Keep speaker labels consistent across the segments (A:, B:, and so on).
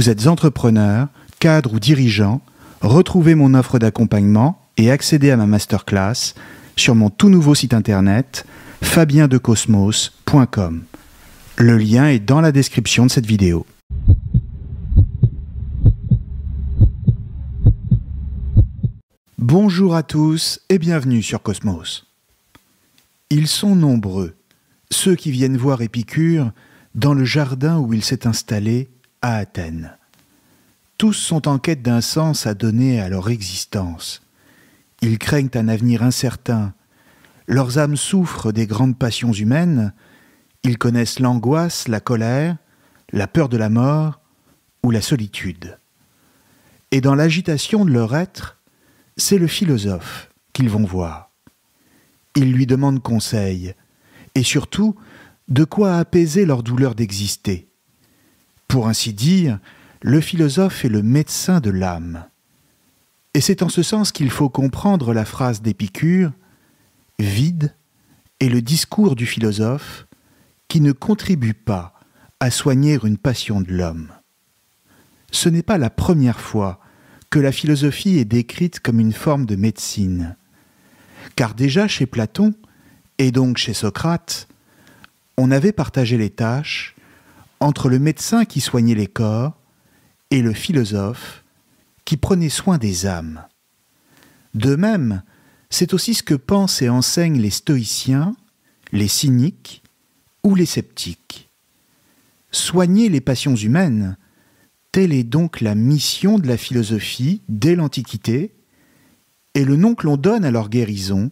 A: Vous êtes entrepreneur, cadre ou dirigeant, retrouvez mon offre d'accompagnement et accédez à ma masterclass sur mon tout nouveau site internet fabiendecosmos.com. Le lien est dans la description de cette vidéo. Bonjour à tous et bienvenue sur Cosmos. Ils sont nombreux, ceux qui viennent voir Épicure dans le jardin où il s'est installé à Athènes. Tous sont en quête d'un sens à donner à leur existence. Ils craignent un avenir incertain. Leurs âmes souffrent des grandes passions humaines. Ils connaissent l'angoisse, la colère, la peur de la mort ou la solitude. Et dans l'agitation de leur être, c'est le philosophe qu'ils vont voir. Ils lui demandent conseil et surtout de quoi apaiser leur douleur d'exister. Pour ainsi dire, le philosophe est le médecin de l'âme. Et c'est en ce sens qu'il faut comprendre la phrase d'Épicure Vide est le discours du philosophe qui ne contribue pas à soigner une passion de l'homme. Ce n'est pas la première fois que la philosophie est décrite comme une forme de médecine. Car déjà chez Platon, et donc chez Socrate, on avait partagé les tâches entre le médecin qui soignait les corps et le philosophe qui prenait soin des âmes. De même, c'est aussi ce que pensent et enseignent les stoïciens, les cyniques ou les sceptiques. Soigner les passions humaines, telle est donc la mission de la philosophie dès l'Antiquité, et le nom que l'on donne à leur guérison,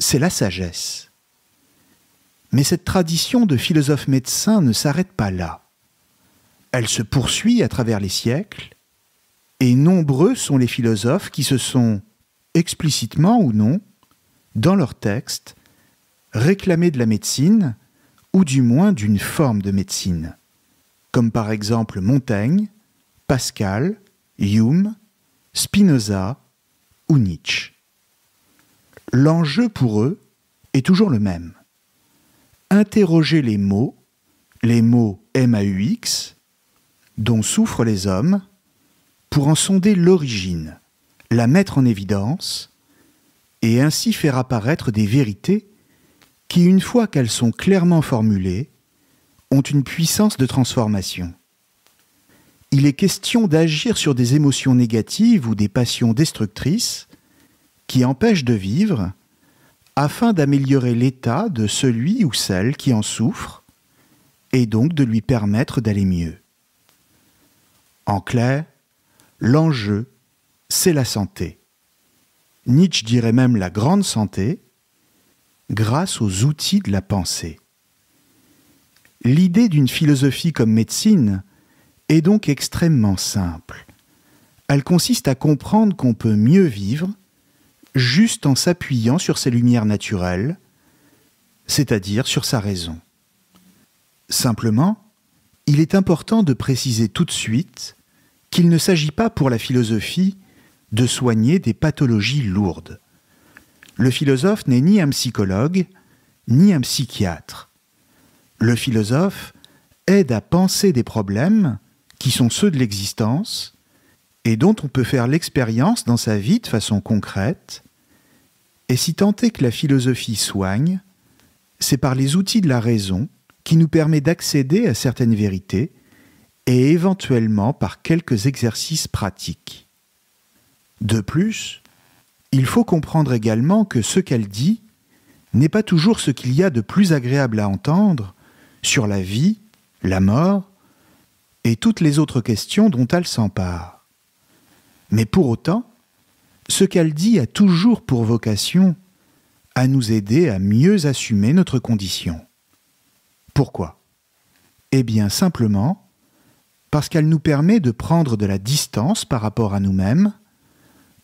A: c'est la sagesse. Mais cette tradition de philosophe-médecin ne s'arrête pas là. Elle se poursuit à travers les siècles, et nombreux sont les philosophes qui se sont, explicitement ou non, dans leurs textes, réclamés de la médecine, ou du moins d'une forme de médecine, comme par exemple Montaigne, Pascal, Hume, Spinoza ou Nietzsche. L'enjeu pour eux est toujours le même interroger les mots, les mots MAUX, dont souffrent les hommes, pour en sonder l'origine, la mettre en évidence, et ainsi faire apparaître des vérités qui, une fois qu'elles sont clairement formulées, ont une puissance de transformation. Il est question d'agir sur des émotions négatives ou des passions destructrices qui empêchent de vivre afin d'améliorer l'état de celui ou celle qui en souffre et donc de lui permettre d'aller mieux. En clair, l'enjeu, c'est la santé. Nietzsche dirait même la grande santé grâce aux outils de la pensée. L'idée d'une philosophie comme médecine est donc extrêmement simple. Elle consiste à comprendre qu'on peut mieux vivre juste en s'appuyant sur ses lumières naturelles, c'est-à-dire sur sa raison. Simplement, il est important de préciser tout de suite qu'il ne s'agit pas pour la philosophie de soigner des pathologies lourdes. Le philosophe n'est ni un psychologue, ni un psychiatre. Le philosophe aide à penser des problèmes qui sont ceux de l'existence et dont on peut faire l'expérience dans sa vie de façon concrète, et si tant est que la philosophie soigne, c'est par les outils de la raison qui nous permet d'accéder à certaines vérités et éventuellement par quelques exercices pratiques. De plus, il faut comprendre également que ce qu'elle dit n'est pas toujours ce qu'il y a de plus agréable à entendre sur la vie, la mort et toutes les autres questions dont elle s'empare. Mais pour autant, ce qu'elle dit a toujours pour vocation à nous aider à mieux assumer notre condition. Pourquoi Eh bien simplement parce qu'elle nous permet de prendre de la distance par rapport à nous-mêmes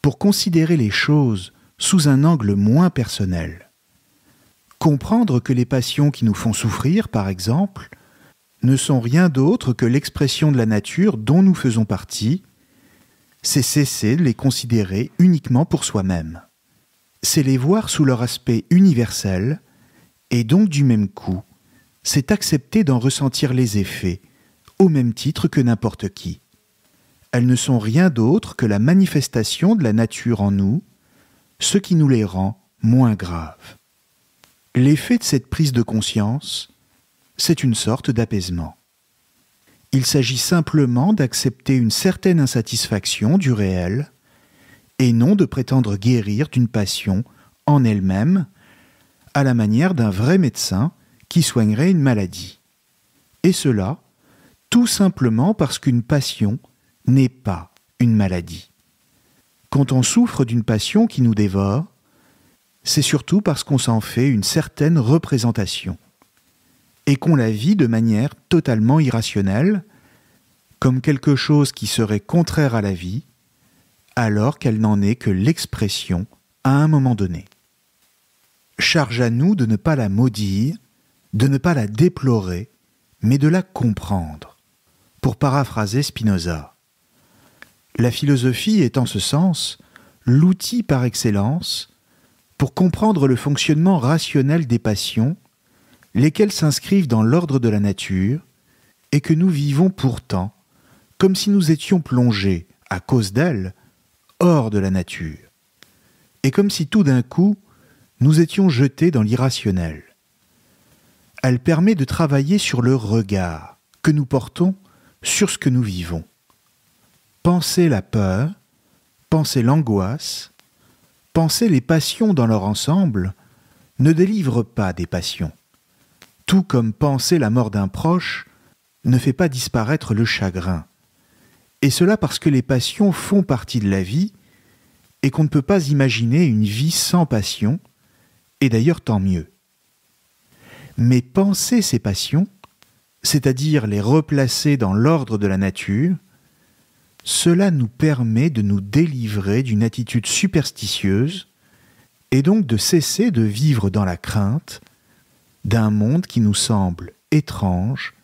A: pour considérer les choses sous un angle moins personnel. Comprendre que les passions qui nous font souffrir, par exemple, ne sont rien d'autre que l'expression de la nature dont nous faisons partie c'est cesser de les considérer uniquement pour soi-même. C'est les voir sous leur aspect universel, et donc du même coup, c'est accepter d'en ressentir les effets, au même titre que n'importe qui. Elles ne sont rien d'autre que la manifestation de la nature en nous, ce qui nous les rend moins graves. L'effet de cette prise de conscience, c'est une sorte d'apaisement. Il s'agit simplement d'accepter une certaine insatisfaction du réel, et non de prétendre guérir d'une passion en elle-même, à la manière d'un vrai médecin qui soignerait une maladie. Et cela, tout simplement parce qu'une passion n'est pas une maladie. Quand on souffre d'une passion qui nous dévore, c'est surtout parce qu'on s'en fait une certaine représentation et qu'on la vit de manière totalement irrationnelle, comme quelque chose qui serait contraire à la vie, alors qu'elle n'en est que l'expression à un moment donné. Charge à nous de ne pas la maudire, de ne pas la déplorer, mais de la comprendre. Pour paraphraser Spinoza, la philosophie est en ce sens l'outil par excellence pour comprendre le fonctionnement rationnel des passions lesquelles s'inscrivent dans l'ordre de la nature, et que nous vivons pourtant comme si nous étions plongés, à cause d'elle, hors de la nature, et comme si tout d'un coup nous étions jetés dans l'irrationnel. Elle permet de travailler sur le regard que nous portons sur ce que nous vivons. Penser la peur, penser l'angoisse, penser les passions dans leur ensemble ne délivre pas des passions tout comme penser la mort d'un proche, ne fait pas disparaître le chagrin. Et cela parce que les passions font partie de la vie, et qu'on ne peut pas imaginer une vie sans passion, et d'ailleurs tant mieux. Mais penser ces passions, c'est-à-dire les replacer dans l'ordre de la nature, cela nous permet de nous délivrer d'une attitude superstitieuse, et donc de cesser de vivre dans la crainte, d'un monde qui nous semble étrange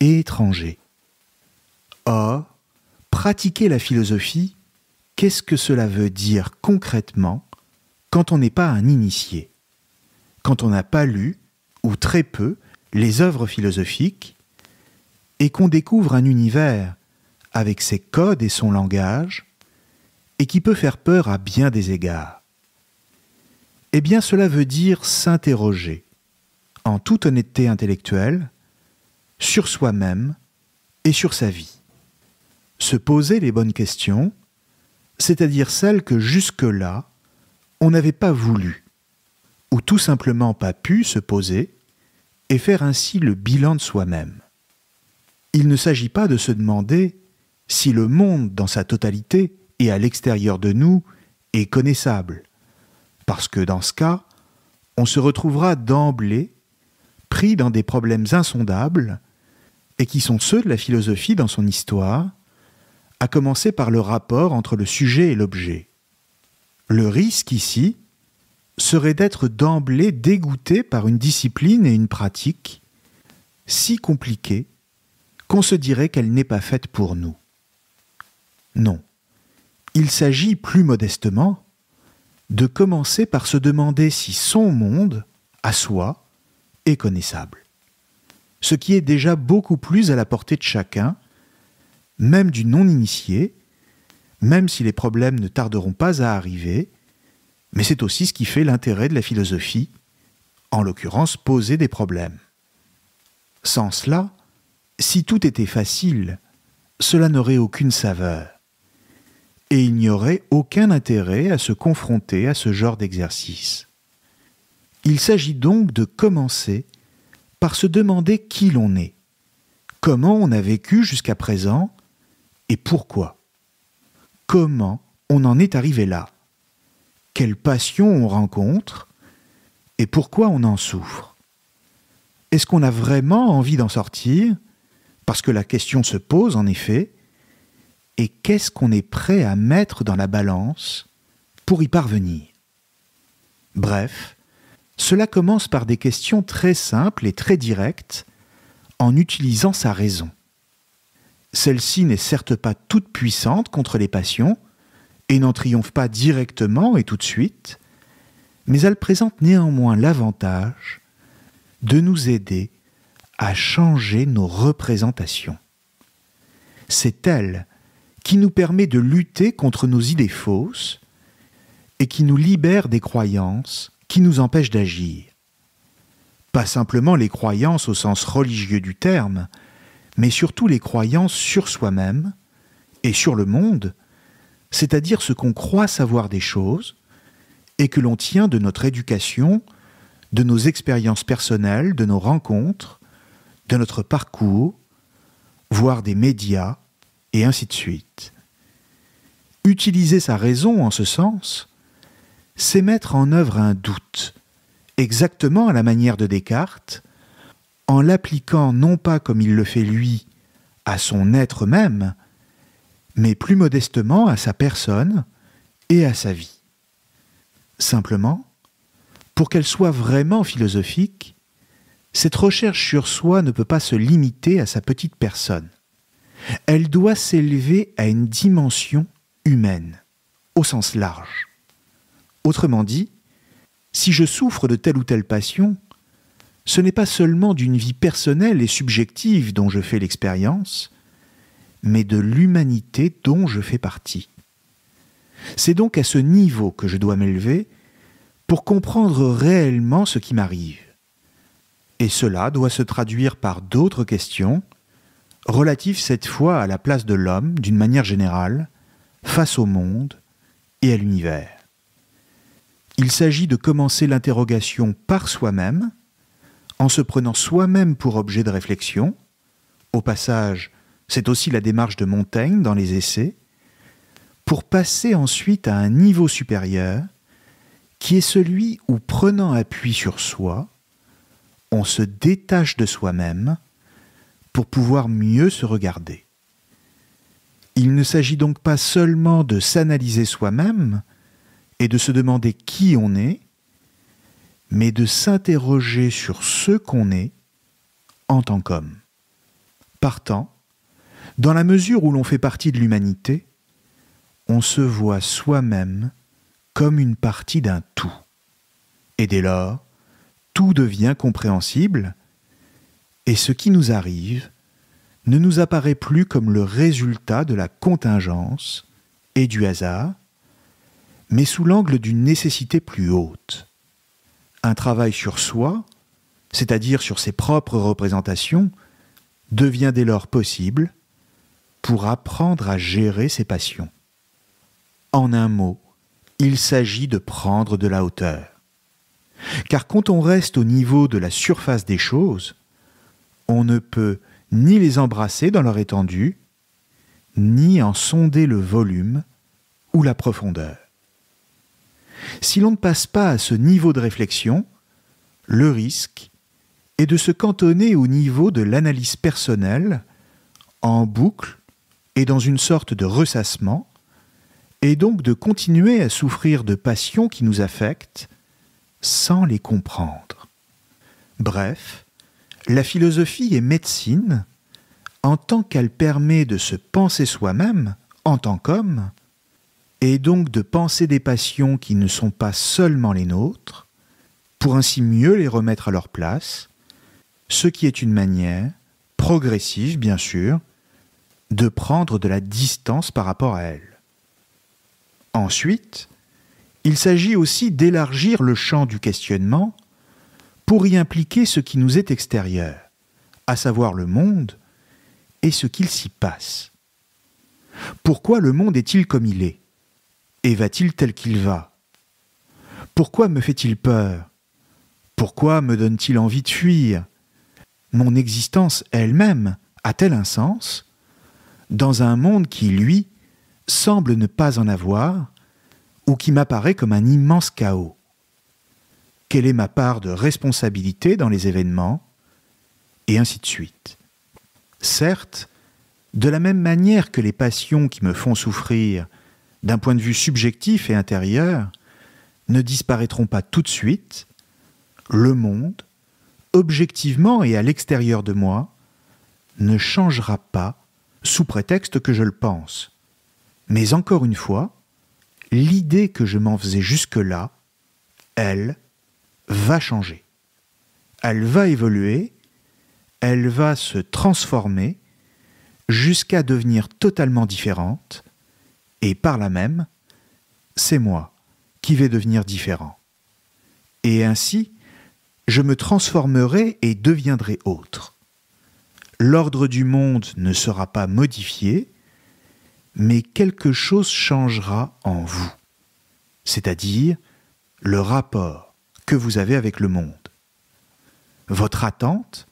A: et étranger. Or, pratiquer la philosophie, qu'est-ce que cela veut dire concrètement quand on n'est pas un initié Quand on n'a pas lu, ou très peu, les œuvres philosophiques, et qu'on découvre un univers avec ses codes et son langage, et qui peut faire peur à bien des égards. Eh bien cela veut dire s'interroger, en toute honnêteté intellectuelle, sur soi-même et sur sa vie. Se poser les bonnes questions, c'est-à-dire celles que jusque-là, on n'avait pas voulu, ou tout simplement pas pu se poser, et faire ainsi le bilan de soi-même. Il ne s'agit pas de se demander si le monde dans sa totalité et à l'extérieur de nous est connaissable, parce que dans ce cas, on se retrouvera d'emblée pris dans des problèmes insondables, et qui sont ceux de la philosophie dans son histoire, à commencer par le rapport entre le sujet et l'objet. Le risque ici serait d'être d'emblée dégoûté par une discipline et une pratique si compliquées qu'on se dirait qu'elle n'est pas faite pour nous. Non, il s'agit plus modestement de commencer par se demander si son monde, à soi, et connaissable. Ce qui est déjà beaucoup plus à la portée de chacun, même du non-initié, même si les problèmes ne tarderont pas à arriver, mais c'est aussi ce qui fait l'intérêt de la philosophie, en l'occurrence poser des problèmes. Sans cela, si tout était facile, cela n'aurait aucune saveur, et il n'y aurait aucun intérêt à se confronter à ce genre d'exercice. Il s'agit donc de commencer par se demander qui l'on est, comment on a vécu jusqu'à présent et pourquoi. Comment on en est arrivé là Quelle passion on rencontre et pourquoi on en souffre Est-ce qu'on a vraiment envie d'en sortir Parce que la question se pose en effet. Et qu'est-ce qu'on est prêt à mettre dans la balance pour y parvenir Bref, cela commence par des questions très simples et très directes, en utilisant sa raison. Celle-ci n'est certes pas toute puissante contre les passions, et n'en triomphe pas directement et tout de suite, mais elle présente néanmoins l'avantage de nous aider à changer nos représentations. C'est elle qui nous permet de lutter contre nos idées fausses et qui nous libère des croyances qui nous empêche d'agir. Pas simplement les croyances au sens religieux du terme, mais surtout les croyances sur soi-même et sur le monde, c'est-à-dire ce qu'on croit savoir des choses et que l'on tient de notre éducation, de nos expériences personnelles, de nos rencontres, de notre parcours, voire des médias, et ainsi de suite. Utiliser sa raison en ce sens, c'est mettre en œuvre un doute, exactement à la manière de Descartes, en l'appliquant non pas comme il le fait lui à son être même, mais plus modestement à sa personne et à sa vie. Simplement, pour qu'elle soit vraiment philosophique, cette recherche sur soi ne peut pas se limiter à sa petite personne. Elle doit s'élever à une dimension humaine, au sens large. Autrement dit, si je souffre de telle ou telle passion, ce n'est pas seulement d'une vie personnelle et subjective dont je fais l'expérience, mais de l'humanité dont je fais partie. C'est donc à ce niveau que je dois m'élever pour comprendre réellement ce qui m'arrive. Et cela doit se traduire par d'autres questions, relatives cette fois à la place de l'homme d'une manière générale, face au monde et à l'univers. Il s'agit de commencer l'interrogation par soi-même, en se prenant soi-même pour objet de réflexion. Au passage, c'est aussi la démarche de Montaigne dans les essais, pour passer ensuite à un niveau supérieur, qui est celui où, prenant appui sur soi, on se détache de soi-même pour pouvoir mieux se regarder. Il ne s'agit donc pas seulement de s'analyser soi-même, et de se demander qui on est, mais de s'interroger sur ce qu'on est en tant qu'homme. Partant, dans la mesure où l'on fait partie de l'humanité, on se voit soi-même comme une partie d'un tout. Et dès lors, tout devient compréhensible, et ce qui nous arrive ne nous apparaît plus comme le résultat de la contingence et du hasard, mais sous l'angle d'une nécessité plus haute. Un travail sur soi, c'est-à-dire sur ses propres représentations, devient dès lors possible pour apprendre à gérer ses passions. En un mot, il s'agit de prendre de la hauteur. Car quand on reste au niveau de la surface des choses, on ne peut ni les embrasser dans leur étendue, ni en sonder le volume ou la profondeur. Si l'on ne passe pas à ce niveau de réflexion, le risque est de se cantonner au niveau de l'analyse personnelle, en boucle et dans une sorte de ressassement, et donc de continuer à souffrir de passions qui nous affectent sans les comprendre. Bref, la philosophie est médecine en tant qu'elle permet de se penser soi-même en tant qu'homme, et donc de penser des passions qui ne sont pas seulement les nôtres, pour ainsi mieux les remettre à leur place, ce qui est une manière, progressive bien sûr, de prendre de la distance par rapport à elles. Ensuite, il s'agit aussi d'élargir le champ du questionnement pour y impliquer ce qui nous est extérieur, à savoir le monde et ce qu'il s'y passe. Pourquoi le monde est-il comme il est et va-t-il tel qu'il va Pourquoi me fait-il peur Pourquoi me donne-t-il envie de fuir Mon existence elle-même a-t-elle un sens Dans un monde qui, lui, semble ne pas en avoir, ou qui m'apparaît comme un immense chaos Quelle est ma part de responsabilité dans les événements Et ainsi de suite. Certes, de la même manière que les passions qui me font souffrir d'un point de vue subjectif et intérieur, ne disparaîtront pas tout de suite, le monde, objectivement et à l'extérieur de moi, ne changera pas sous prétexte que je le pense. Mais encore une fois, l'idée que je m'en faisais jusque-là, elle, va changer. Elle va évoluer, elle va se transformer jusqu'à devenir totalement différente, et par là même, c'est moi qui vais devenir différent. Et ainsi, je me transformerai et deviendrai autre. L'ordre du monde ne sera pas modifié, mais quelque chose changera en vous, c'est-à-dire le rapport que vous avez avec le monde. Votre attente,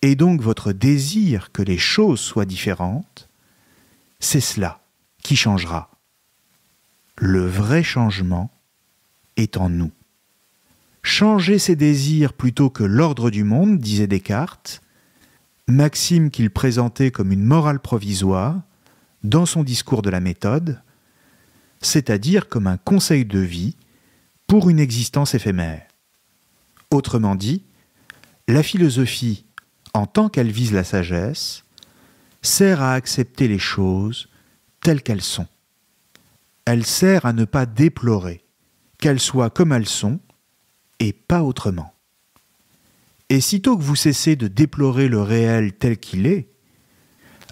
A: et donc votre désir que les choses soient différentes, c'est cela qui changera. Le vrai changement est en nous. Changer ses désirs plutôt que l'ordre du monde, disait Descartes, maxime qu'il présentait comme une morale provisoire dans son discours de la méthode, c'est-à-dire comme un conseil de vie pour une existence éphémère. Autrement dit, la philosophie, en tant qu'elle vise la sagesse, sert à accepter les choses telles qu'elles sont. Elle sert à ne pas déplorer, qu'elles soient comme elles sont, et pas autrement. Et sitôt que vous cessez de déplorer le réel tel qu'il est,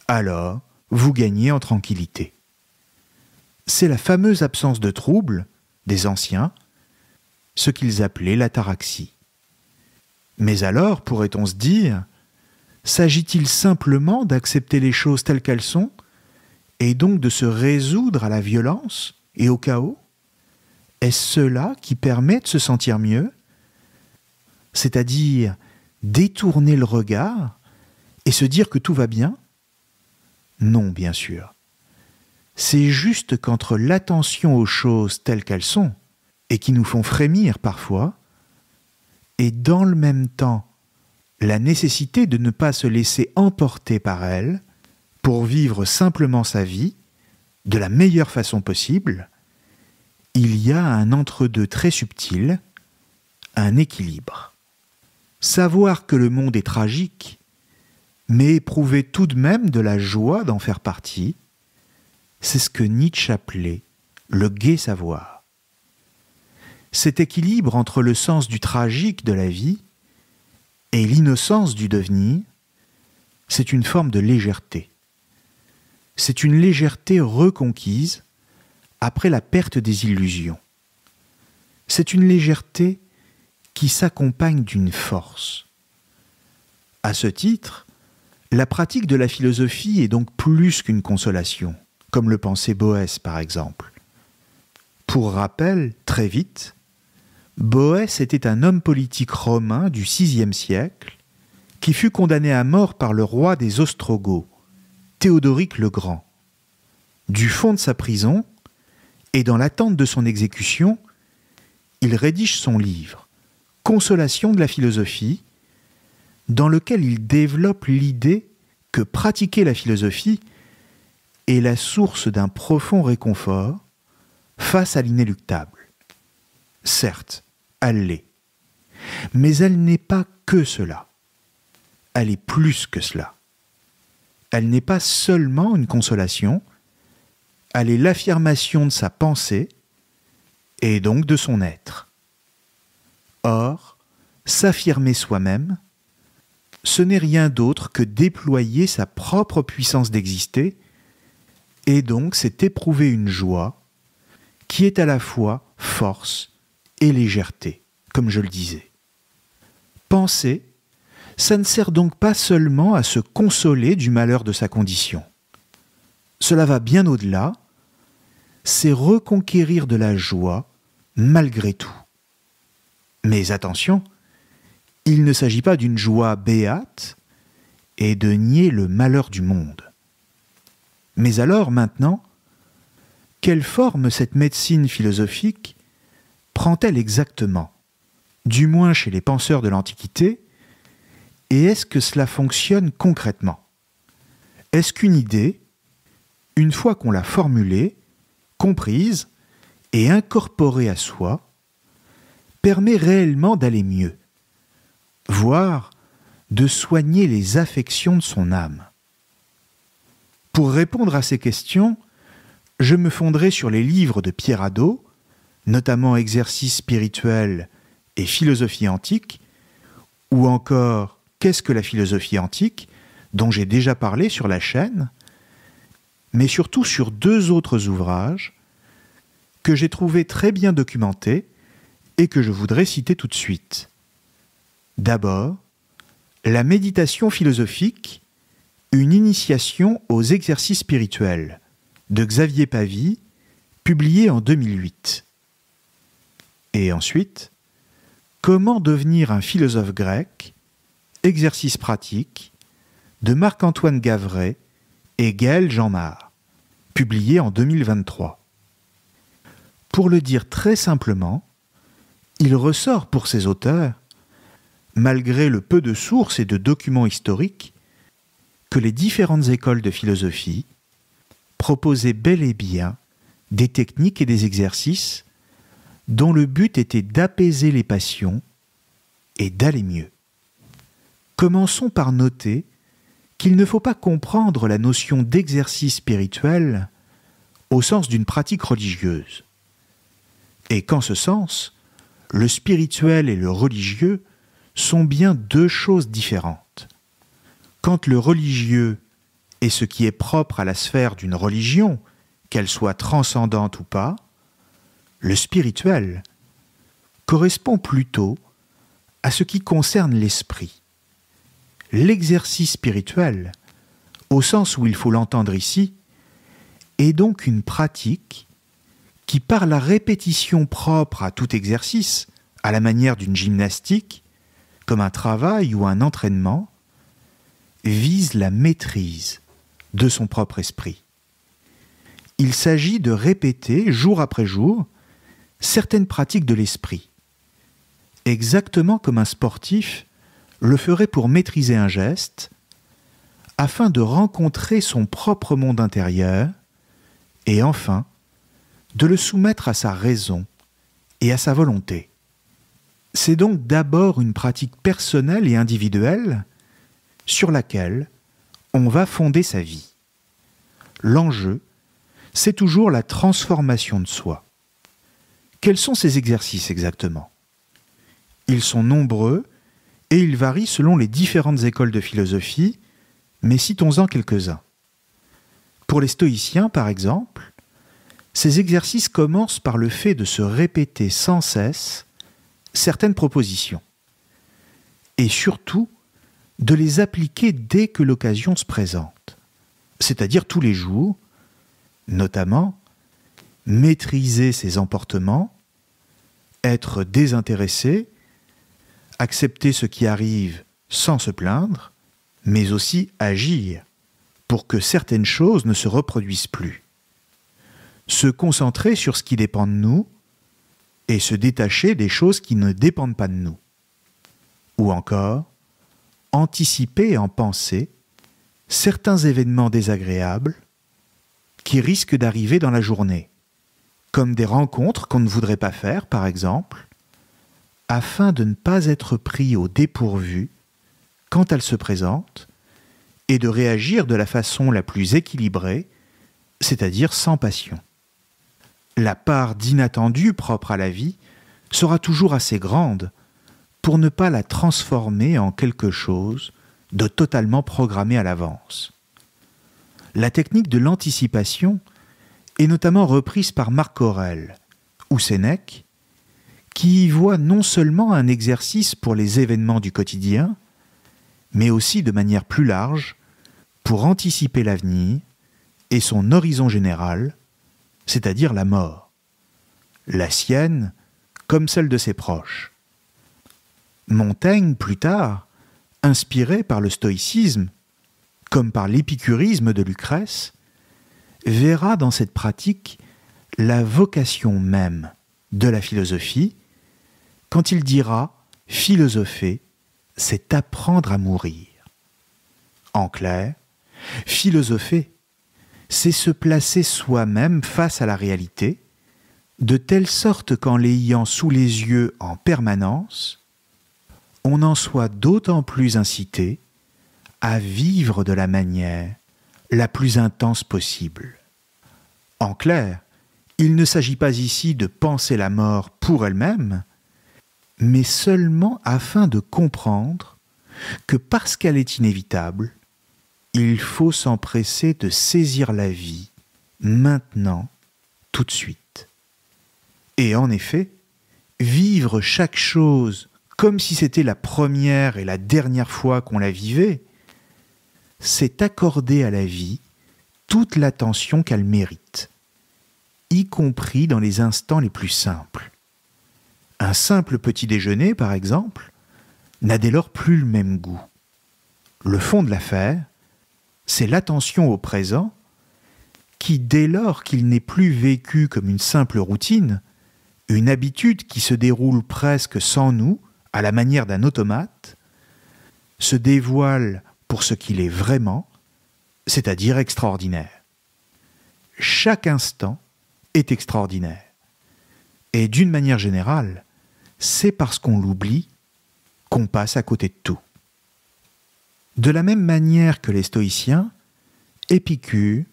A: alors vous gagnez en tranquillité. C'est la fameuse absence de trouble des anciens, ce qu'ils appelaient l'ataraxie. Mais alors, pourrait-on se dire, s'agit-il simplement d'accepter les choses telles qu'elles sont et donc de se résoudre à la violence et au chaos Est-ce cela qui permet de se sentir mieux C'est-à-dire détourner le regard et se dire que tout va bien Non, bien sûr. C'est juste qu'entre l'attention aux choses telles qu'elles sont, et qui nous font frémir parfois, et dans le même temps la nécessité de ne pas se laisser emporter par elles, pour vivre simplement sa vie de la meilleure façon possible, il y a un entre-deux très subtil, un équilibre. Savoir que le monde est tragique, mais éprouver tout de même de la joie d'en faire partie, c'est ce que Nietzsche appelait le gai savoir. Cet équilibre entre le sens du tragique de la vie et l'innocence du devenir, c'est une forme de légèreté c'est une légèreté reconquise après la perte des illusions. C'est une légèreté qui s'accompagne d'une force. À ce titre, la pratique de la philosophie est donc plus qu'une consolation, comme le pensait Boès par exemple. Pour rappel, très vite, Boès était un homme politique romain du VIe siècle qui fut condamné à mort par le roi des Ostrogoths Théodoric le Grand. Du fond de sa prison, et dans l'attente de son exécution, il rédige son livre, Consolation de la philosophie, dans lequel il développe l'idée que pratiquer la philosophie est la source d'un profond réconfort face à l'inéluctable. Certes, elle l'est, mais elle n'est pas que cela, elle est plus que cela elle n'est pas seulement une consolation, elle est l'affirmation de sa pensée et donc de son être. Or, s'affirmer soi-même, ce n'est rien d'autre que déployer sa propre puissance d'exister, et donc c'est éprouver une joie qui est à la fois force et légèreté, comme je le disais. Penser, ça ne sert donc pas seulement à se consoler du malheur de sa condition. Cela va bien au-delà, c'est reconquérir de la joie malgré tout. Mais attention, il ne s'agit pas d'une joie béate et de nier le malheur du monde. Mais alors maintenant, quelle forme cette médecine philosophique prend-elle exactement Du moins chez les penseurs de l'Antiquité, et est-ce que cela fonctionne concrètement Est-ce qu'une idée, une fois qu'on l'a formulée, comprise et incorporée à soi, permet réellement d'aller mieux, voire de soigner les affections de son âme Pour répondre à ces questions, je me fonderai sur les livres de Pierre Hadot, notamment Exercices spirituels et philosophie antique, ou encore qu'est-ce que la philosophie antique, dont j'ai déjà parlé sur la chaîne, mais surtout sur deux autres ouvrages que j'ai trouvés très bien documentés et que je voudrais citer tout de suite. D'abord, La méditation philosophique, une initiation aux exercices spirituels, de Xavier Pavy, publié en 2008. Et ensuite, Comment devenir un philosophe grec, Exercice pratique de Marc-Antoine Gavray et Gaël Jeanmar, publié en 2023. Pour le dire très simplement, il ressort pour ces auteurs, malgré le peu de sources et de documents historiques, que les différentes écoles de philosophie proposaient bel et bien des techniques et des exercices dont le but était d'apaiser les passions et d'aller mieux. Commençons par noter qu'il ne faut pas comprendre la notion d'exercice spirituel au sens d'une pratique religieuse, et qu'en ce sens, le spirituel et le religieux sont bien deux choses différentes. Quand le religieux est ce qui est propre à la sphère d'une religion, qu'elle soit transcendante ou pas, le spirituel correspond plutôt à ce qui concerne l'esprit l'exercice spirituel, au sens où il faut l'entendre ici, est donc une pratique qui, par la répétition propre à tout exercice, à la manière d'une gymnastique, comme un travail ou un entraînement, vise la maîtrise de son propre esprit. Il s'agit de répéter jour après jour certaines pratiques de l'esprit, exactement comme un sportif le ferait pour maîtriser un geste, afin de rencontrer son propre monde intérieur, et enfin, de le soumettre à sa raison et à sa volonté. C'est donc d'abord une pratique personnelle et individuelle sur laquelle on va fonder sa vie. L'enjeu, c'est toujours la transformation de soi. Quels sont ces exercices exactement Ils sont nombreux et il varie selon les différentes écoles de philosophie, mais citons-en quelques-uns. Pour les stoïciens, par exemple, ces exercices commencent par le fait de se répéter sans cesse certaines propositions, et surtout de les appliquer dès que l'occasion se présente, c'est-à-dire tous les jours, notamment maîtriser ses emportements, être désintéressé, accepter ce qui arrive sans se plaindre, mais aussi agir pour que certaines choses ne se reproduisent plus. Se concentrer sur ce qui dépend de nous et se détacher des choses qui ne dépendent pas de nous. Ou encore, anticiper en pensée certains événements désagréables qui risquent d'arriver dans la journée, comme des rencontres qu'on ne voudrait pas faire, par exemple, afin de ne pas être pris au dépourvu quand elle se présente et de réagir de la façon la plus équilibrée, c'est-à-dire sans passion. La part d'inattendu propre à la vie sera toujours assez grande pour ne pas la transformer en quelque chose de totalement programmé à l'avance. La technique de l'anticipation est notamment reprise par Marc Aurèle ou Sénèque qui y voit non seulement un exercice pour les événements du quotidien, mais aussi de manière plus large, pour anticiper l'avenir et son horizon général, c'est-à-dire la mort, la sienne comme celle de ses proches. Montaigne, plus tard, inspiré par le stoïcisme, comme par l'épicurisme de Lucrèce, verra dans cette pratique la vocation même de la philosophie quand il dira philosopher, c'est apprendre à mourir. En clair, philosopher, c'est se placer soi-même face à la réalité, de telle sorte qu'en l'ayant sous les yeux en permanence, on en soit d'autant plus incité à vivre de la manière la plus intense possible. En clair, il ne s'agit pas ici de penser la mort pour elle-même, mais seulement afin de comprendre que parce qu'elle est inévitable, il faut s'empresser de saisir la vie maintenant, tout de suite. Et en effet, vivre chaque chose comme si c'était la première et la dernière fois qu'on la vivait, c'est accorder à la vie toute l'attention qu'elle mérite, y compris dans les instants les plus simples. Un simple petit déjeuner, par exemple, n'a dès lors plus le même goût. Le fond de l'affaire, c'est l'attention au présent qui, dès lors qu'il n'est plus vécu comme une simple routine, une habitude qui se déroule presque sans nous, à la manière d'un automate, se dévoile pour ce qu'il est vraiment, c'est-à-dire extraordinaire. Chaque instant est extraordinaire. Et d'une manière générale, c'est parce qu'on l'oublie qu'on passe à côté de tout. De la même manière que les stoïciens, Épicure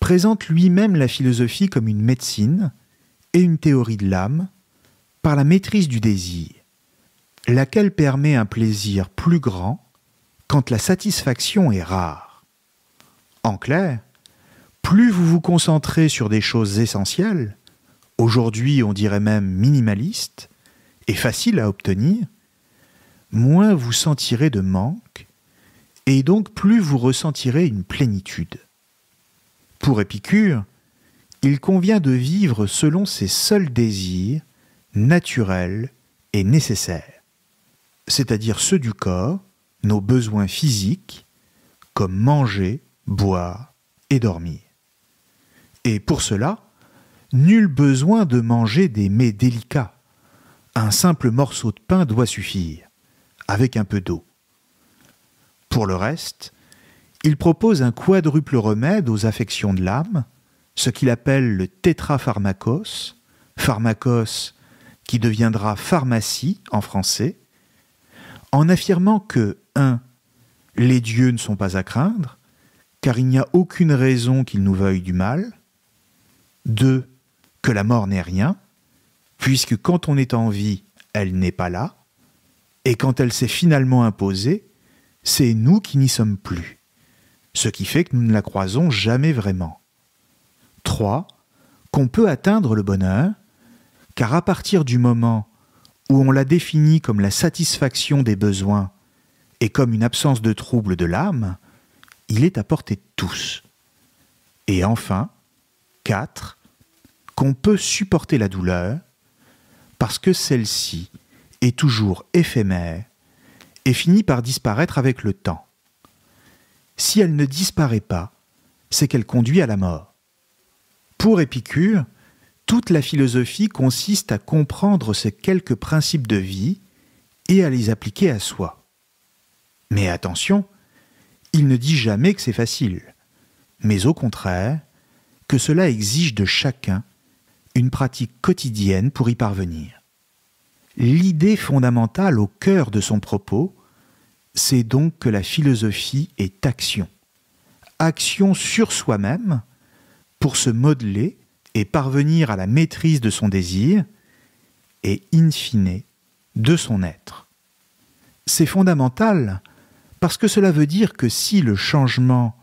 A: présente lui-même la philosophie comme une médecine et une théorie de l'âme par la maîtrise du désir, laquelle permet un plaisir plus grand quand la satisfaction est rare. En clair, plus vous vous concentrez sur des choses essentielles, aujourd'hui on dirait même minimalistes, et facile à obtenir, moins vous sentirez de manque, et donc plus vous ressentirez une plénitude. Pour Épicure, il convient de vivre selon ses seuls désirs, naturels et nécessaires, c'est-à-dire ceux du corps, nos besoins physiques, comme manger, boire et dormir. Et pour cela, nul besoin de manger des mets délicats, un simple morceau de pain doit suffire, avec un peu d'eau. Pour le reste, il propose un quadruple remède aux affections de l'âme, ce qu'il appelle le tétrapharmacos, pharmacos qui deviendra pharmacie en français, en affirmant que 1. Les dieux ne sont pas à craindre, car il n'y a aucune raison qu'ils nous veuillent du mal. 2. Que la mort n'est rien, puisque quand on est en vie, elle n'est pas là, et quand elle s'est finalement imposée, c'est nous qui n'y sommes plus, ce qui fait que nous ne la croisons jamais vraiment. 3. Qu'on peut atteindre le bonheur, car à partir du moment où on la définit comme la satisfaction des besoins et comme une absence de trouble de l'âme, il est à portée de tous. Et enfin, 4. Qu'on peut supporter la douleur, parce que celle-ci est toujours éphémère et finit par disparaître avec le temps. Si elle ne disparaît pas, c'est qu'elle conduit à la mort. Pour Épicure, toute la philosophie consiste à comprendre ces quelques principes de vie et à les appliquer à soi. Mais attention, il ne dit jamais que c'est facile, mais au contraire, que cela exige de chacun une pratique quotidienne pour y parvenir. L'idée fondamentale au cœur de son propos, c'est donc que la philosophie est action. Action sur soi-même pour se modeler et parvenir à la maîtrise de son désir et, in fine, de son être. C'est fondamental parce que cela veut dire que si le changement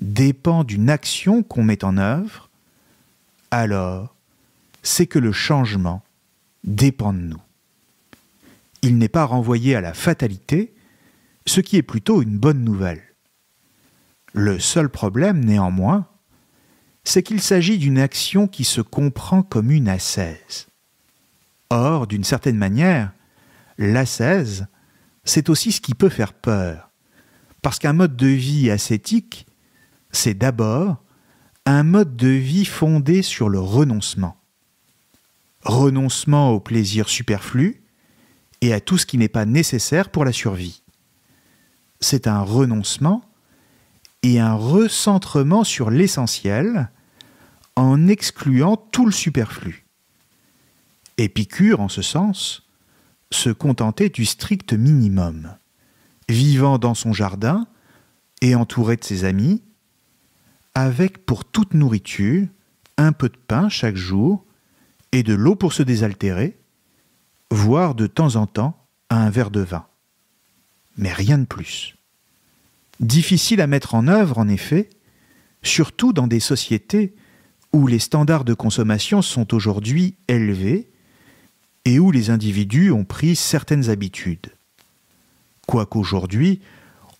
A: dépend d'une action qu'on met en œuvre, alors c'est que le changement dépend de nous. Il n'est pas renvoyé à la fatalité, ce qui est plutôt une bonne nouvelle. Le seul problème, néanmoins, c'est qu'il s'agit d'une action qui se comprend comme une ascèse. Or, d'une certaine manière, l'ascèse, c'est aussi ce qui peut faire peur, parce qu'un mode de vie ascétique, c'est d'abord un mode de vie fondé sur le renoncement renoncement au plaisir superflu et à tout ce qui n'est pas nécessaire pour la survie. C'est un renoncement et un recentrement sur l'essentiel en excluant tout le superflu. Épicure, en ce sens, se contentait du strict minimum, vivant dans son jardin et entouré de ses amis, avec pour toute nourriture un peu de pain chaque jour et de l'eau pour se désaltérer, voire de temps en temps un verre de vin. Mais rien de plus. Difficile à mettre en œuvre, en effet, surtout dans des sociétés où les standards de consommation sont aujourd'hui élevés et où les individus ont pris certaines habitudes. Quoiqu'aujourd'hui,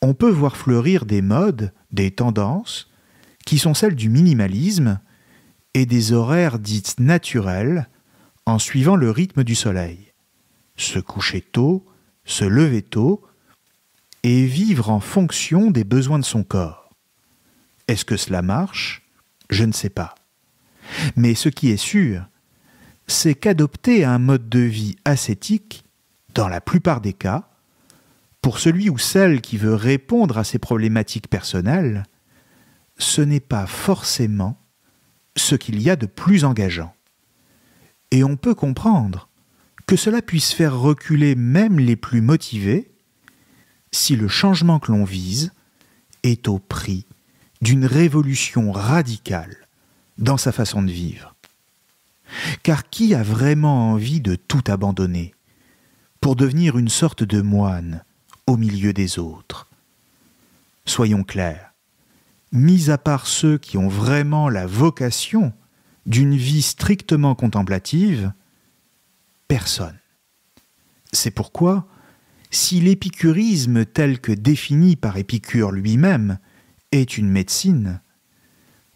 A: on peut voir fleurir des modes, des tendances, qui sont celles du minimalisme, et des horaires dites « naturels en suivant le rythme du soleil. Se coucher tôt, se lever tôt et vivre en fonction des besoins de son corps. Est-ce que cela marche Je ne sais pas. Mais ce qui est sûr, c'est qu'adopter un mode de vie ascétique, dans la plupart des cas, pour celui ou celle qui veut répondre à ses problématiques personnelles, ce n'est pas forcément ce qu'il y a de plus engageant. Et on peut comprendre que cela puisse faire reculer même les plus motivés si le changement que l'on vise est au prix d'une révolution radicale dans sa façon de vivre. Car qui a vraiment envie de tout abandonner pour devenir une sorte de moine au milieu des autres Soyons clairs mis à part ceux qui ont vraiment la vocation d'une vie strictement contemplative, personne. C'est pourquoi, si l'épicurisme tel que défini par Épicure lui-même est une médecine,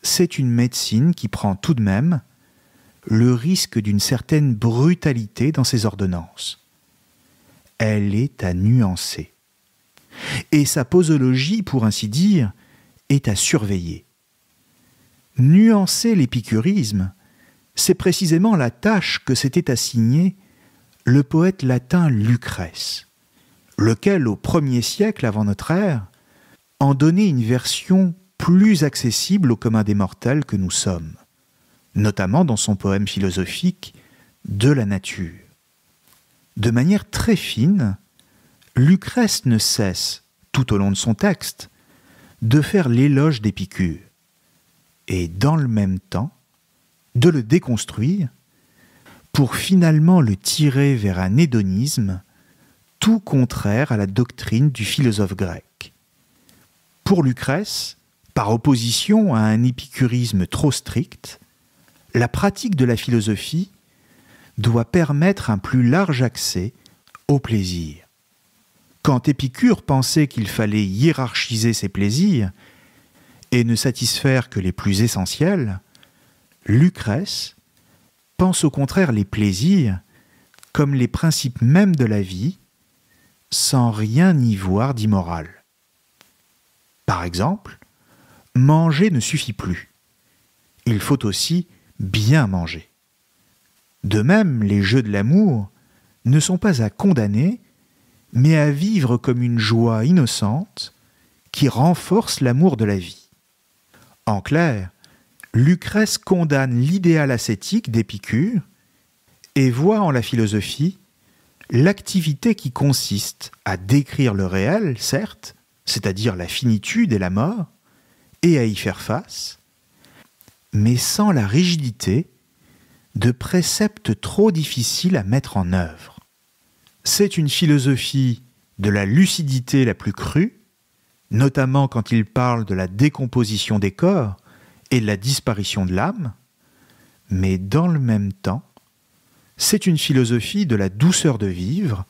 A: c'est une médecine qui prend tout de même le risque d'une certaine brutalité dans ses ordonnances. Elle est à nuancer. Et sa posologie, pour ainsi dire, est à surveiller. Nuancer l'épicurisme, c'est précisément la tâche que s'était assignée le poète latin Lucrèce, lequel, au premier siècle avant notre ère, en donnait une version plus accessible au commun des mortels que nous sommes, notamment dans son poème philosophique De la nature. De manière très fine, Lucrèce ne cesse, tout au long de son texte, de faire l'éloge d'Épicure et dans le même temps de le déconstruire pour finalement le tirer vers un hédonisme tout contraire à la doctrine du philosophe grec. Pour Lucrèce, par opposition à un épicurisme trop strict, la pratique de la philosophie doit permettre un plus large accès au plaisir. Quand Épicure pensait qu'il fallait hiérarchiser ses plaisirs et ne satisfaire que les plus essentiels, Lucrèce pense au contraire les plaisirs comme les principes mêmes de la vie, sans rien y voir d'immoral. Par exemple, manger ne suffit plus. Il faut aussi bien manger. De même, les jeux de l'amour ne sont pas à condamner mais à vivre comme une joie innocente qui renforce l'amour de la vie. En clair, Lucrèce condamne l'idéal ascétique d'Épicure et voit en la philosophie l'activité qui consiste à décrire le réel, certes, c'est-à-dire la finitude et la mort, et à y faire face, mais sans la rigidité de préceptes trop difficiles à mettre en œuvre. C'est une philosophie de la lucidité la plus crue, notamment quand il parle de la décomposition des corps et de la disparition de l'âme, mais dans le même temps, c'est une philosophie de la douceur de vivre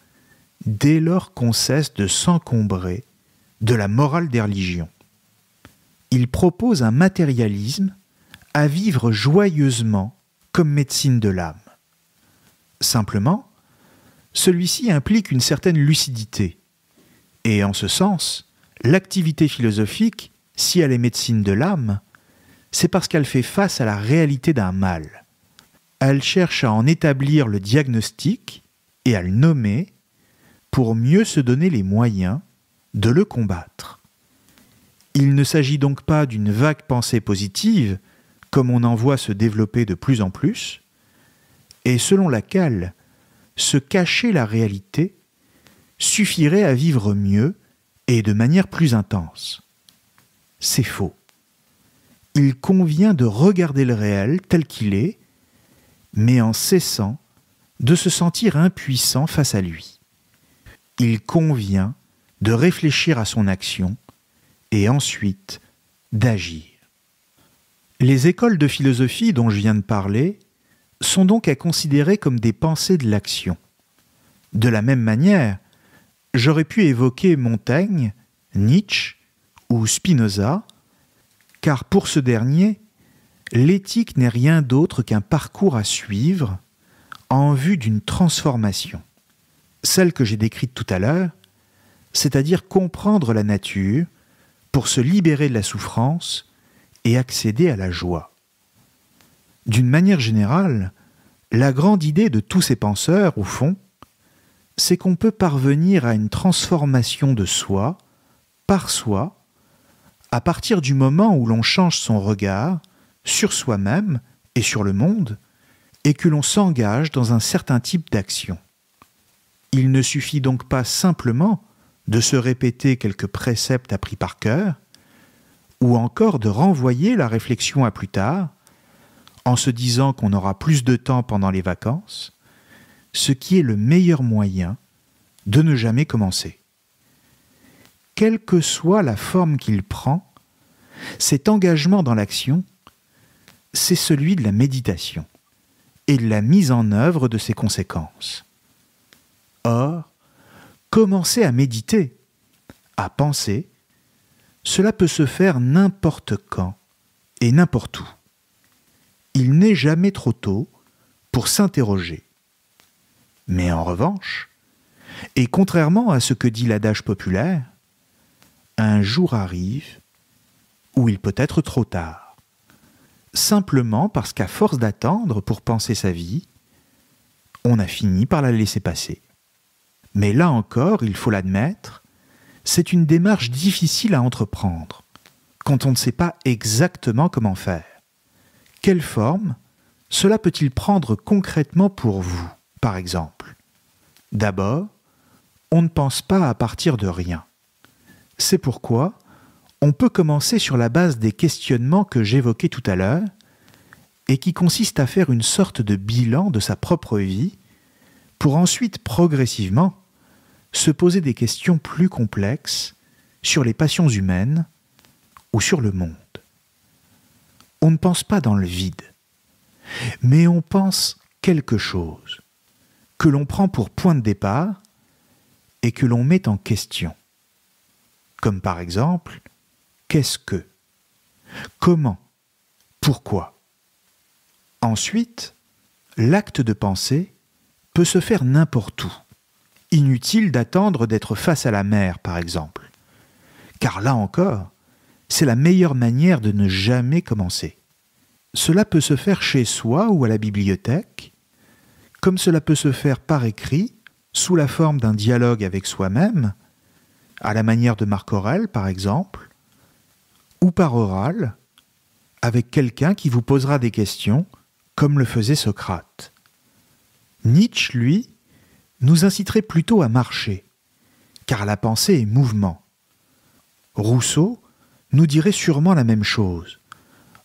A: dès lors qu'on cesse de s'encombrer de la morale des religions. Il propose un matérialisme à vivre joyeusement comme médecine de l'âme. Simplement, celui-ci implique une certaine lucidité. Et en ce sens, l'activité philosophique, si elle est médecine de l'âme, c'est parce qu'elle fait face à la réalité d'un mal. Elle cherche à en établir le diagnostic et à le nommer pour mieux se donner les moyens de le combattre. Il ne s'agit donc pas d'une vague pensée positive, comme on en voit se développer de plus en plus, et selon laquelle se cacher la réalité suffirait à vivre mieux et de manière plus intense. C'est faux. Il convient de regarder le réel tel qu'il est, mais en cessant de se sentir impuissant face à lui. Il convient de réfléchir à son action et ensuite d'agir. Les écoles de philosophie dont je viens de parler sont donc à considérer comme des pensées de l'action. De la même manière, j'aurais pu évoquer Montaigne, Nietzsche ou Spinoza, car pour ce dernier, l'éthique n'est rien d'autre qu'un parcours à suivre en vue d'une transformation, celle que j'ai décrite tout à l'heure, c'est-à-dire comprendre la nature pour se libérer de la souffrance et accéder à la joie. D'une manière générale, la grande idée de tous ces penseurs, au fond, c'est qu'on peut parvenir à une transformation de soi, par soi, à partir du moment où l'on change son regard sur soi-même et sur le monde, et que l'on s'engage dans un certain type d'action. Il ne suffit donc pas simplement de se répéter quelques préceptes appris par cœur, ou encore de renvoyer la réflexion à plus tard, en se disant qu'on aura plus de temps pendant les vacances, ce qui est le meilleur moyen de ne jamais commencer. Quelle que soit la forme qu'il prend, cet engagement dans l'action, c'est celui de la méditation et de la mise en œuvre de ses conséquences. Or, commencer à méditer, à penser, cela peut se faire n'importe quand et n'importe où il n'est jamais trop tôt pour s'interroger. Mais en revanche, et contrairement à ce que dit l'adage populaire, un jour arrive où il peut être trop tard, simplement parce qu'à force d'attendre pour penser sa vie, on a fini par la laisser passer. Mais là encore, il faut l'admettre, c'est une démarche difficile à entreprendre, quand on ne sait pas exactement comment faire. Quelle forme cela peut-il prendre concrètement pour vous, par exemple D'abord, on ne pense pas à partir de rien. C'est pourquoi on peut commencer sur la base des questionnements que j'évoquais tout à l'heure et qui consistent à faire une sorte de bilan de sa propre vie pour ensuite progressivement se poser des questions plus complexes sur les passions humaines ou sur le monde on ne pense pas dans le vide, mais on pense quelque chose que l'on prend pour point de départ et que l'on met en question. Comme par exemple, qu'est-ce que Comment Pourquoi Ensuite, l'acte de pensée peut se faire n'importe où. Inutile d'attendre d'être face à la mer, par exemple. Car là encore, c'est la meilleure manière de ne jamais commencer. Cela peut se faire chez soi ou à la bibliothèque, comme cela peut se faire par écrit, sous la forme d'un dialogue avec soi-même, à la manière de Marc Aurel par exemple, ou par oral, avec quelqu'un qui vous posera des questions, comme le faisait Socrate. Nietzsche, lui, nous inciterait plutôt à marcher, car la pensée est mouvement. Rousseau nous dirait sûrement la même chose,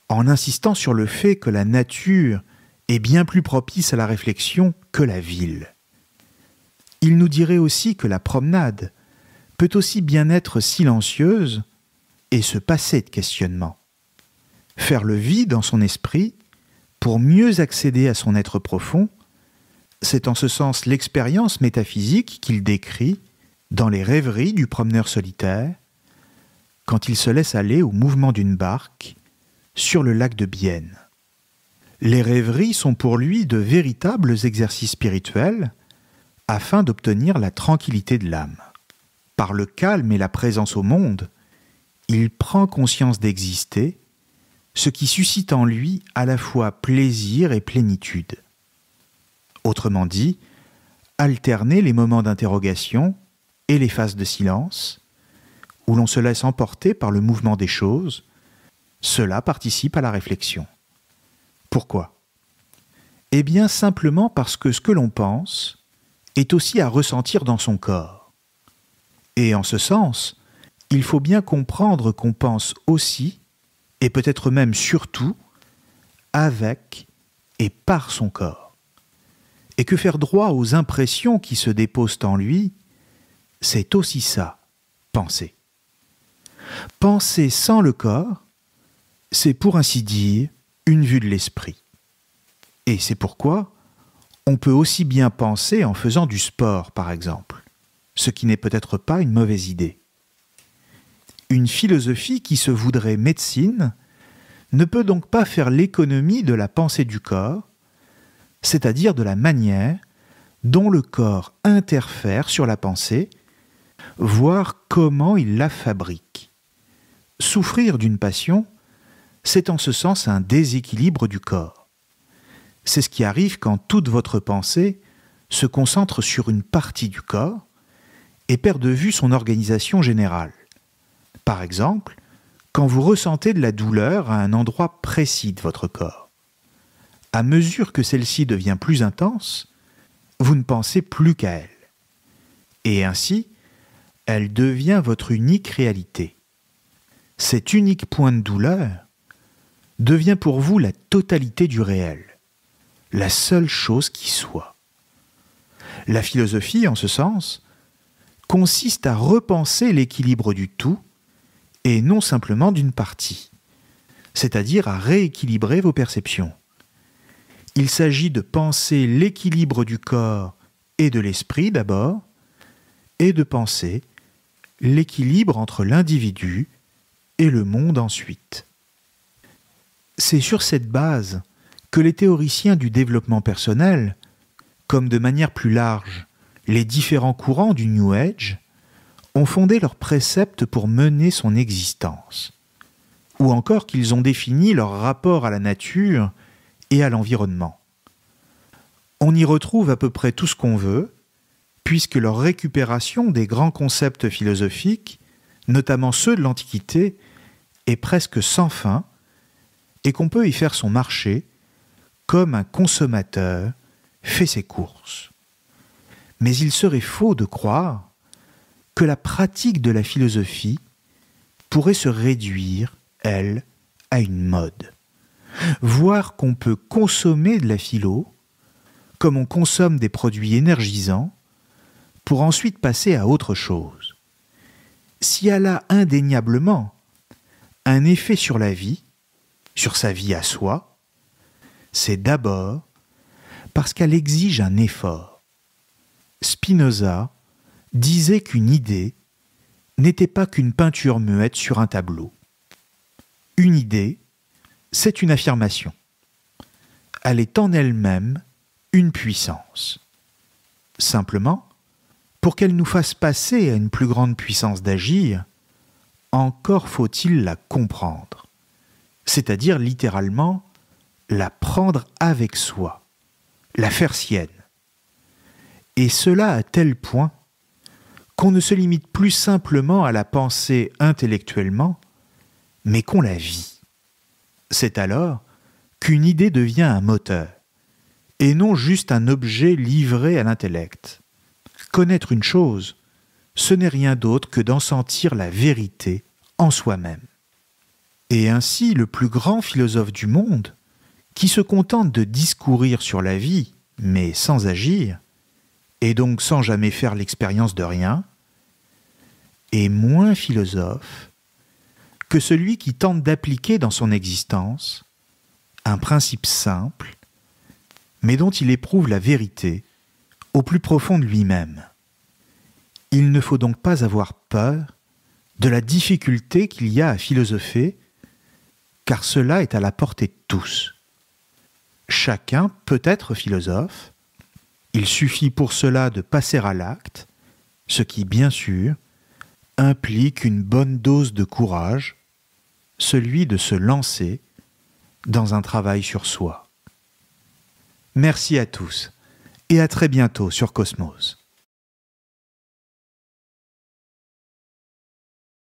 A: en insistant sur le fait que la nature est bien plus propice à la réflexion que la ville. Il nous dirait aussi que la promenade peut aussi bien être silencieuse et se passer de questionnement, faire le vide dans son esprit pour mieux accéder à son être profond, c'est en ce sens l'expérience métaphysique qu'il décrit dans les rêveries du promeneur solitaire, quand il se laisse aller au mouvement d'une barque sur le lac de Bienne. Les rêveries sont pour lui de véritables exercices spirituels afin d'obtenir la tranquillité de l'âme. Par le calme et la présence au monde, il prend conscience d'exister, ce qui suscite en lui à la fois plaisir et plénitude. Autrement dit, alterner les moments d'interrogation et les phases de silence, où l'on se laisse emporter par le mouvement des choses, cela participe à la réflexion. Pourquoi Eh bien simplement parce que ce que l'on pense est aussi à ressentir dans son corps. Et en ce sens, il faut bien comprendre qu'on pense aussi, et peut-être même surtout, avec et par son corps. Et que faire droit aux impressions qui se déposent en lui, c'est aussi ça, penser. Penser sans le corps, c'est pour ainsi dire une vue de l'esprit. Et c'est pourquoi on peut aussi bien penser en faisant du sport, par exemple, ce qui n'est peut-être pas une mauvaise idée. Une philosophie qui se voudrait médecine ne peut donc pas faire l'économie de la pensée du corps, c'est-à-dire de la manière dont le corps interfère sur la pensée, voire comment il la fabrique. Souffrir d'une passion, c'est en ce sens un déséquilibre du corps. C'est ce qui arrive quand toute votre pensée se concentre sur une partie du corps et perd de vue son organisation générale. Par exemple, quand vous ressentez de la douleur à un endroit précis de votre corps. À mesure que celle-ci devient plus intense, vous ne pensez plus qu'à elle. Et ainsi, elle devient votre unique réalité cet unique point de douleur devient pour vous la totalité du réel, la seule chose qui soit. La philosophie, en ce sens, consiste à repenser l'équilibre du tout et non simplement d'une partie, c'est-à-dire à rééquilibrer vos perceptions. Il s'agit de penser l'équilibre du corps et de l'esprit d'abord, et de penser l'équilibre entre l'individu et le monde ensuite. C'est sur cette base que les théoriciens du développement personnel, comme de manière plus large les différents courants du New Age, ont fondé leurs préceptes pour mener son existence, ou encore qu'ils ont défini leur rapport à la nature et à l'environnement. On y retrouve à peu près tout ce qu'on veut, puisque leur récupération des grands concepts philosophiques notamment ceux de l'Antiquité, est presque sans fin et qu'on peut y faire son marché comme un consommateur fait ses courses. Mais il serait faux de croire que la pratique de la philosophie pourrait se réduire, elle, à une mode. Voir qu'on peut consommer de la philo comme on consomme des produits énergisants pour ensuite passer à autre chose si elle a indéniablement un effet sur la vie, sur sa vie à soi, c'est d'abord parce qu'elle exige un effort. Spinoza disait qu'une idée n'était pas qu'une peinture muette sur un tableau. Une idée, c'est une affirmation. Elle est en elle-même une puissance. Simplement, pour qu'elle nous fasse passer à une plus grande puissance d'agir, encore faut-il la comprendre, c'est-à-dire littéralement la prendre avec soi, la faire sienne. Et cela à tel point qu'on ne se limite plus simplement à la penser intellectuellement, mais qu'on la vit. C'est alors qu'une idée devient un moteur, et non juste un objet livré à l'intellect. Connaître une chose, ce n'est rien d'autre que d'en sentir la vérité en soi-même. Et ainsi le plus grand philosophe du monde, qui se contente de discourir sur la vie, mais sans agir, et donc sans jamais faire l'expérience de rien, est moins philosophe que celui qui tente d'appliquer dans son existence un principe simple, mais dont il éprouve la vérité au plus profond de lui-même. Il ne faut donc pas avoir peur de la difficulté qu'il y a à philosopher, car cela est à la portée de tous. Chacun peut être philosophe, il suffit pour cela de passer à l'acte, ce qui, bien sûr, implique une bonne dose de courage, celui de se lancer dans un travail sur soi. Merci à tous et à très bientôt sur Cosmos.